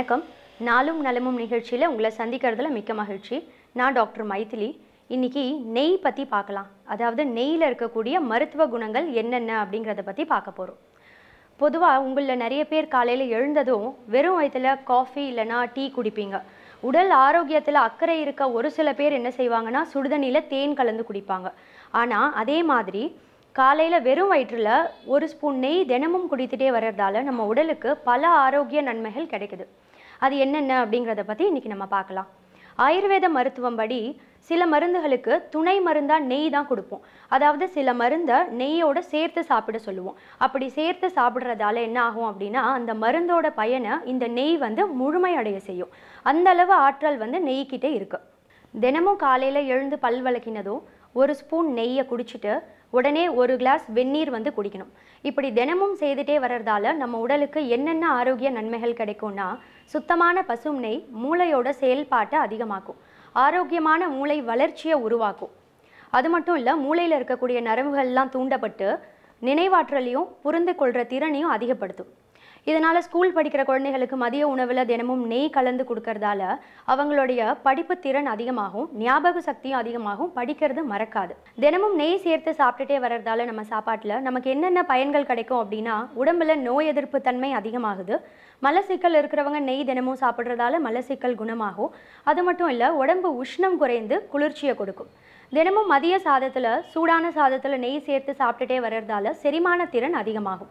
வணக்கம் நாளும் நலமும் நிகழ்ச்சியில் உங்களை சந்திக்கிறதுல மிக்க மகிழ்ச்சி நான் டாக்டர் மைதிலி இன்றைக்கி நெய் பற்றி பார்க்கலாம் அதாவது நெய்யில் இருக்கக்கூடிய மருத்துவ குணங்கள் என்னென்ன அப்படிங்கிறத பற்றி பார்க்க போகிறோம் பொதுவாக உங்களில் நிறைய பேர் காலையில் எழுந்ததும் வெறும் வயதில் காஃபி இல்லைனா டீ குடிப்பீங்க உடல் ஆரோக்கியத்தில் அக்கறை இருக்க ஒரு சில பேர் என்ன செய்வாங்கன்னா சுடுதண்ணியில் தேன் கலந்து குடிப்பாங்க ஆனால் அதே மாதிரி காலையில் வெறும் வயிற்றில் ஒரு ஸ்பூன் நெய் தினமும் குடித்துட்டே வர்றதால நம்ம உடலுக்கு பல ஆரோக்கிய நன்மைகள் கிடைக்குது அது என்னென்ன அப்படிங்கிறத பற்றி இன்றைக்கி நம்ம பார்க்கலாம் ஆயுர்வேத மருத்துவம் படி சில மருந்துகளுக்கு துணை மருந்தாக நெய் தான் கொடுப்போம் அதாவது சில மருந்தை நெய்யோடு சேர்த்து சாப்பிட சொல்லுவோம் அப்படி சேர்த்து சாப்பிட்றதால என்ன ஆகும் அப்படின்னா அந்த மருந்தோட பயனை இந்த நெய் வந்து முழுமையடைய செய்யும் அந்த அளவு ஆற்றல் வந்து நெய்கிட்டே இருக்குது தினமும் காலையில் எழுந்து பல் வளக்கினதும் ஒரு ஸ்பூன் நெய்யை குடிச்சிட்டு உடனே ஒரு கிளாஸ் வெந்நீர் வந்து குடிக்கணும் இப்படி தினமும் செய்துட்டே வர்றதால நம்ம உடலுக்கு என்னென்ன ஆரோக்கிய நன்மைகள் கிடைக்கும்னா சுத்தமான பசும் நெய் மூளையோட செயல்பாட்டை அதிகமாக்கும் ஆரோக்கியமான மூளை வளர்ச்சியை உருவாக்கும் அது மட்டும் இல்லை மூளையில் இருக்கக்கூடிய நரம்புகள்லாம் தூண்டப்பட்டு நினைவாற்றலையும் புரிந்து கொள்கிற திறனையும் அதிகப்படுத்தும் இதனால் ஸ்கூல் படிக்கிற குழந்தைகளுக்கு மதிய உணவில் தினமும் நெய் கலந்து கொடுக்கறதால அவங்களுடைய படிப்பு திறன் அதிகமாகும் ஞாபக சக்தியும் அதிகமாகும் படிக்கிறது மறக்காது தினமும் நெய் சேர்த்து சாப்பிட்டுட்டே வர்றதால நம்ம சாப்பாட்டில் நமக்கு என்னென்ன பயன்கள் கிடைக்கும் அப்படின்னா உடம்புல நோய் எதிர்ப்பு தன்மை அதிகமாகுது மலசிக்கல் இருக்கிறவங்க நெய் தினமும் சாப்பிட்றதால மலசிக்கல் குணமாகும் அது மட்டும் இல்லை உடம்பு உஷ்ணம் குறைந்து குளிர்ச்சியை கொடுக்கும் தினமும் மதிய சாதத்தில் சூடான சாதத்தில் நெய் சேர்த்து சாப்பிட்டுட்டே வர்றதால செரிமான திறன் அதிகமாகும்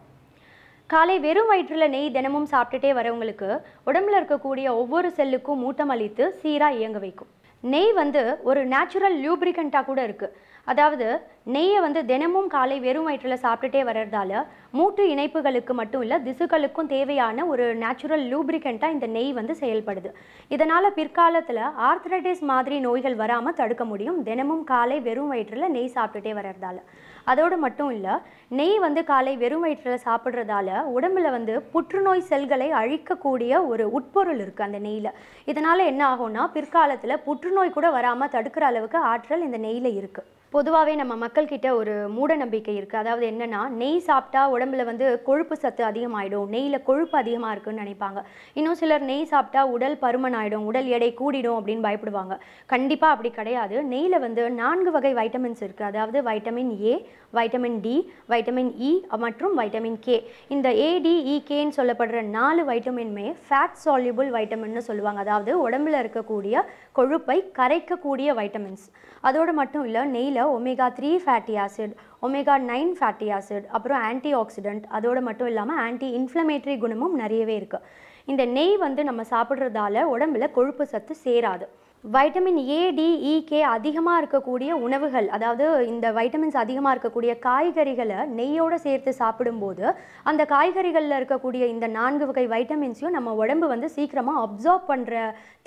காலை வெறும் வயிற்றில் நெய் தினமும் சாப்பிட்டுட்டே வரவங்களுக்கு உடம்புல இருக்கக்கூடிய ஒவ்வொரு செல்லுக்கும் மூட்டம் அளித்து சீராக இயங்க வைக்கும் நெய் வந்து ஒரு நேச்சுரல் லியூப்ரிகண்ட்டாக கூட இருக்குது அதாவது நெய்யை வந்து தினமும் காலை வெறும் வயிற்றில் சாப்பிட்டுட்டே வர்றதால மூட்டு இணைப்புகளுக்கு மட்டும் இல்லை திசுக்களுக்கும் தேவையான ஒரு நேச்சுரல் லூப்ரிகண்ட்டாக இந்த நெய் வந்து செயல்படுது இதனால் பிற்காலத்தில் ஆர்த்ரடிஸ் மாதிரி நோய்கள் வராமல் தடுக்க முடியும் தினமும் காலை வெறும் வயிற்றில் நெய் சாப்பிட்டுட்டே வர்றதால அதோடு மட்டும் இல்லை நெய் வந்து காலை வெறும் வயிற்றில் சாப்பிட்றதால உடம்புல வந்து புற்றுநோய் செல்களை அழிக்கக்கூடிய ஒரு உட்பொருள் இருக்குது அந்த நெய்யில் இதனால் என்ன ஆகும்னா பிற்காலத்தில் புற்று புற்றுநோய் கூட வராமல் தடுக்கிற அளவுக்கு ஆற்றல் இந்த நெய்யில் இருக்குது பொதுவாகவே நம்ம மக்கள்கிட்ட ஒரு மூட நம்பிக்கை இருக்குது அதாவது என்னென்னா நெய் சாப்பிட்டா உடம்புல வந்து கொழுப்பு சத்து அதிகமாகிடும் நெய்யில் கொழுப்பு அதிகமாக இருக்குன்னு நினைப்பாங்க இன்னும் சிலர் நெய் சாப்பிட்டா உடல் பருமன் ஆகிடும் உடல் எடை கூடிடும் அப்படின்னு பயப்படுவாங்க கண்டிப்பாக அப்படி கிடையாது நெய்யில் வந்து நான்கு வகை வைட்டமின்ஸ் இருக்குது அதாவது vitamin A vitamin D vitamin E மற்றும் வைட்டமின் கே இந்த ஏடிஇகேன்னு சொல்லப்படுற நாலு வைட்டமின்மே ஃபேட் சால்யூபிள் வைட்டமின்னு சொல்லுவாங்க அதாவது உடம்புல இருக்கக்கூடிய கொழுப்பை கரைக்கக்கூடிய வைட்டமின்ஸ் அதோடு மட்டும் இல்லை நெய்யில் omega three fatty acid omega nine fatty acid அப்புறம் ஆன்டி ஆக்சிடென்ட் அதோடு மட்டும் இல்லாமல் ஆன்டி இன்ஃப்ளமேட்டரி குணமும் நிறையவே இருக்குது இந்த நெய் வந்து நம்ம சாப்பிட்றதால உடம்பில் கொழுப்பு சத்து சேராது வைட்டமின் ஏ டி கே அதிகமாக இருக்கக்கூடிய உணவுகள் அதாவது இந்த வைட்டமின்ஸ் அதிகமாக இருக்கக்கூடிய காய்கறிகளை நெய்யோடு சேர்த்து சாப்பிடும்போது அந்த காய்கறிகளில் இருக்கக்கூடிய இந்த நான்கு வகை வைட்டமின்ஸையும் நம்ம உடம்பு வந்து சீக்கிரமாக அப்சார்ப் பண்ணுற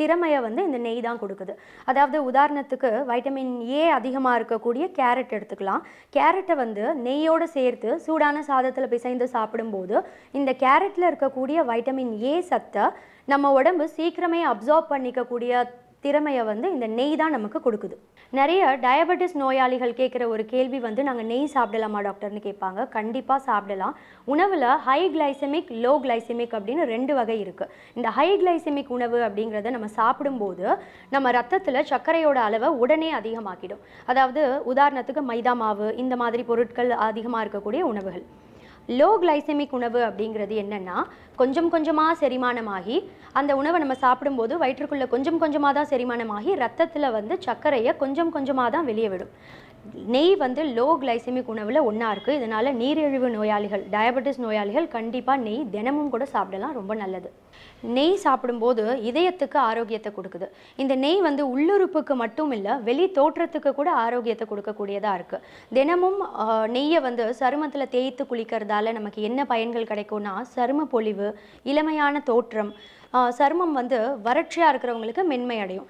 திறமையை வந்து இந்த நெய் தான் கொடுக்குது அதாவது உதாரணத்துக்கு வைட்டமின் ஏ அதிகமாக இருக்கக்கூடிய கேரட் எடுத்துக்கலாம் கேரட்டை வந்து நெய்யோடு சேர்த்து சூடான சாதத்தில் பிசைந்து சாப்பிடும்போது இந்த கேரட்டில் இருக்கக்கூடிய வைட்டமின் ஏ சத்தை நம்ம உடம்பு சீக்கிரமே அப்சார்ப் பண்ணிக்கக்கூடிய திறமையை வந்து இந்த நெய் தான் நமக்கு கொடுக்குது நிறைய டயபெட்டிஸ் நோயாளிகள் கேட்குற ஒரு கேள்வி வந்து நாங்கள் நெய் சாப்பிடலாமா டாக்டர்னு கேட்பாங்க கண்டிப்பாக சாப்பிடலாம் உணவில் ஹை கிளைசமிக் லோ கிளைசமிக் அப்படின்னு ரெண்டு வகை இருக்குது இந்த ஹை கிளைசமிக் உணவு அப்படிங்கிறத நம்ம சாப்பிடும்போது நம்ம ரத்தத்தில் சர்க்கரையோட அளவை உடனே அதிகமாக்கிடும் அதாவது உதாரணத்துக்கு மைதா மாவு இந்த மாதிரி பொருட்கள் அதிகமாக இருக்கக்கூடிய உணவுகள் லோ கிளைசமிக் உணவு அப்படிங்கிறது என்னென்னா கொஞ்சம் கொஞ்சமாக செரிமானமாகி அந்த உணவை நம்ம சாப்பிடும்போது வயிற்றுக்குள்ளே கொஞ்சம் கொஞ்சமாக தான் செரிமானமாகி ரத்தத்தில் வந்து சர்க்கரையை கொஞ்சம் கொஞ்சமாக தான் வெளியே விடும் நெய் வந்து லோ கிளைசமிக் உணவில் ஒன்றா இருக்குது இதனால் நீரிழிவு நோயாளிகள் டயபெட்டிஸ் நோயாளிகள் கண்டிப்பாக நெய் தினமும் கூட சாப்பிடலாம் ரொம்ப நல்லது நெய் சாப்பிடும்போது இதயத்துக்கு ஆரோக்கியத்தை கொடுக்குது இந்த நெய் வந்து உள்ளுறுப்புக்கு மட்டும் இல்லை வெளி தோற்றத்துக்கு கூட ஆரோக்கியத்தை கொடுக்கக்கூடியதாக இருக்குது தினமும் நெய்யை வந்து சருமத்தில் தேய்த்து குளிக்கிறதால நமக்கு என்ன பயன்கள் கிடைக்கும்னா சரும பொழிவு இளமையான தோற்றம் சருமம் வந்து வறட்சியாக இருக்கிறவங்களுக்கு மென்மை அடையும்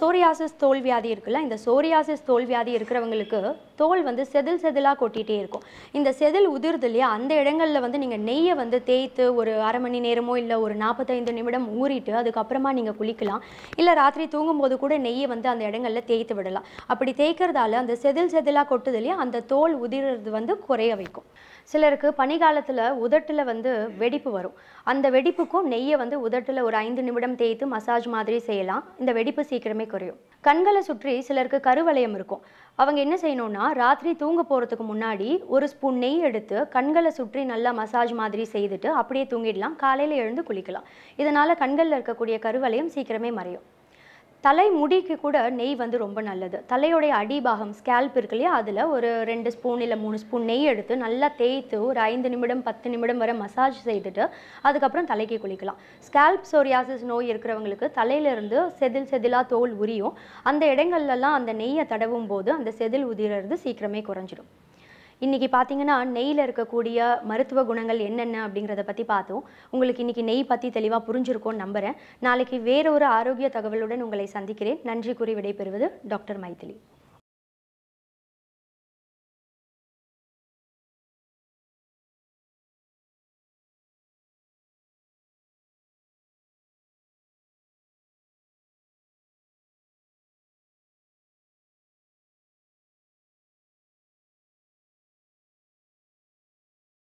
சோரியாசிஸ் தோல் வியாதி இருக்குல்ல இந்த சோரியாசிஸ் தோல் வியாதி இருக்கிறவங்களுக்கு தோல் வந்து செதில் செதிலாக கொட்டிகிட்டே இருக்கும் இந்த செதில் உதிர்து இல்லையா அந்த இடங்களில் வந்து நீங்கள் நெய்யை வந்து தேய்த்து ஒரு அரை மணி நேரமோ இல்லை ஒரு நாற்பத்தைந்து நிமிடம் ஊறிட்டு அதுக்கப்புறமா நீங்கள் குளிக்கலாம் இல்லை ராத்திரி தூங்கும்போது கூட நெய்யை வந்து அந்த இடங்களில் தேய்த்து விடலாம் அப்படி தேய்க்கிறதால அந்த செதில் செதிலாக கொட்டுது இல்லையா அந்த தோல் உதிர்றது வந்து குறைய வைக்கும் சிலருக்கு பனிகாலத்தில் உதட்டில் வந்து வெடிப்பு வரும் அந்த வெடிப்புக்கும் நெய்யை வந்து உதட்டில் ஒரு ஐந்து நிமிடம் தேய்த்து மசாஜ் மாதிரி செய்யலாம் இந்த வெடிப்பு சீக்கிரமே குறையும் கண்களை சுற்றி சிலருக்கு கருவளையம் இருக்கும் அவங்க என்ன செய்யணும்னா ராத்திரி தூங்க போகிறதுக்கு முன்னாடி ஒரு ஸ்பூன் நெய் எடுத்து கண்களை சுற்றி நல்லா மசாஜ் மாதிரி செய்துட்டு அப்படியே தூங்கிடலாம் காலையில் எழுந்து குளிக்கலாம் இதனால் கண்களில் இருக்கக்கூடிய கருவளையம் சீக்கிரமே மறையும் தலை முடிக்கு கூட நெய் வந்து ரொம்ப நல்லது தலையோடைய அடிபாகம் ஸ்கேல்ப் இருக்கு இல்லையா அதில் ஒரு ரெண்டு ஸ்பூன் இல்லை மூணு ஸ்பூன் நெய் எடுத்து நல்லா தேய்த்து ஒரு ஐந்து நிமிடம் பத்து நிமிடம் வரை மசாஜ் செய்துட்டு அதுக்கப்புறம் தலைக்கு குளிக்கலாம் ஸ்கேல்ப் சோரியாசிஸ் நோய் இருக்கிறவங்களுக்கு தலையிலிருந்து செதில் செதிலாக தோல் உரியும் அந்த இடங்கள்லாம் அந்த நெய்யை தடவும் போது அந்த செதில் உதிரிறது சீக்கிரமே குறைஞ்சிடும் இன்றைக்கி பார்த்தீங்கன்னா நெய்யில் இருக்கக்கூடிய மருத்துவ குணங்கள் என்னென்ன அப்படிங்கிறத பற்றி பார்த்தோம் உங்களுக்கு இன்றைக்கி நெய் பற்றி தெளிவாக புரிஞ்சிருக்கோன்னு நம்புகிறேன் நாளைக்கு வேறொரு ஒரு ஆரோக்கிய தகவலுடன் உங்களை சந்திக்கிறேன் நன்றி கூறி விடைபெறுவது டாக்டர் மைதிலி